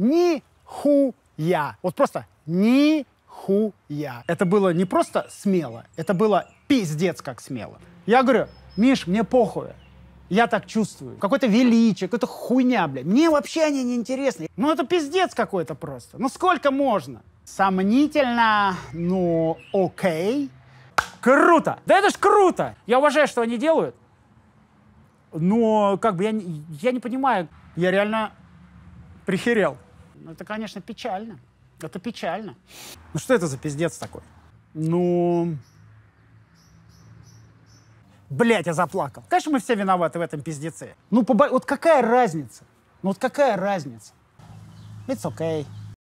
Нихуя. Вот просто нихуя. Это было не просто смело, это было пиздец как смело. Я говорю, Миш, мне похуй. Я так чувствую. Какое-то величие, какая-то хуйня, блядь. Мне вообще они не интересны. Ну это пиздец какой-то просто. Ну сколько можно? Сомнительно, но ну, окей. Круто! Да это ж круто! Я уважаю, что они делают. Но как бы я, я не понимаю. Я реально прихерел. Ну Это, конечно, печально. Это печально. Ну что это за пиздец такой? Ну... Блять, я заплакал. Конечно, мы все виноваты в этом пиздеце. Ну, побо... вот какая разница? Ну вот какая разница? It's okay.